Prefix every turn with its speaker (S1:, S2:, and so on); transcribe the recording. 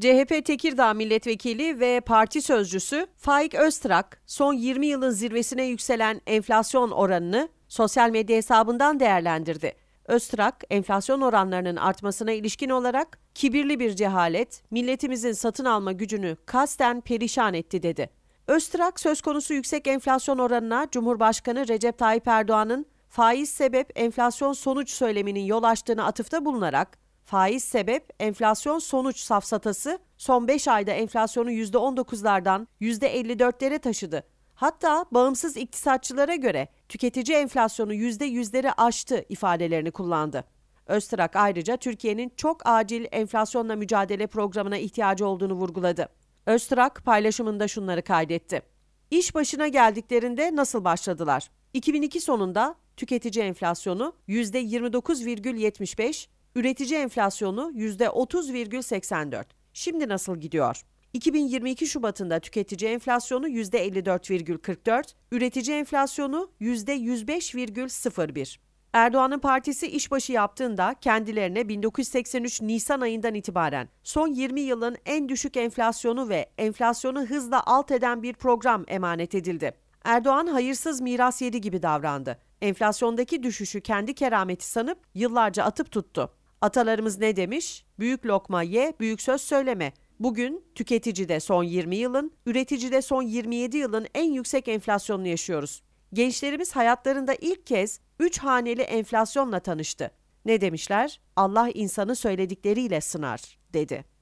S1: CHP Tekirdağ Milletvekili ve parti sözcüsü Faik Öztrak, son 20 yılın zirvesine yükselen enflasyon oranını sosyal medya hesabından değerlendirdi. Öztrak, enflasyon oranlarının artmasına ilişkin olarak kibirli bir cehalet, milletimizin satın alma gücünü kasten perişan etti dedi. Öztrak söz konusu yüksek enflasyon oranına Cumhurbaşkanı Recep Tayyip Erdoğan'ın faiz sebep enflasyon sonuç söyleminin yol açtığını atıfta bulunarak Faiz sebep, enflasyon sonuç safsatası son 5 ayda enflasyonu %19'lardan %54'lere taşıdı. Hatta bağımsız iktisatçılara göre tüketici enflasyonu %100'leri aştı ifadelerini kullandı. Öztrak ayrıca Türkiye'nin çok acil enflasyonla mücadele programına ihtiyacı olduğunu vurguladı. Öztrak paylaşımında şunları kaydetti. İş başına geldiklerinde nasıl başladılar? 2002 sonunda tüketici enflasyonu %29,75, Üretici enflasyonu %30,84. Şimdi nasıl gidiyor? 2022 Şubat'ında tüketici enflasyonu %54,44, üretici enflasyonu %105,01. Erdoğan'ın partisi işbaşı yaptığında kendilerine 1983 Nisan ayından itibaren son 20 yılın en düşük enflasyonu ve enflasyonu hızla alt eden bir program emanet edildi. Erdoğan hayırsız miras yedi gibi davrandı. Enflasyondaki düşüşü kendi kerameti sanıp yıllarca atıp tuttu. Atalarımız ne demiş? Büyük lokma ye, büyük söz söyleme. Bugün tüketicide son 20 yılın, üreticide son 27 yılın en yüksek enflasyonunu yaşıyoruz. Gençlerimiz hayatlarında ilk kez 3 haneli enflasyonla tanıştı. Ne demişler? Allah insanı söyledikleriyle sınar dedi.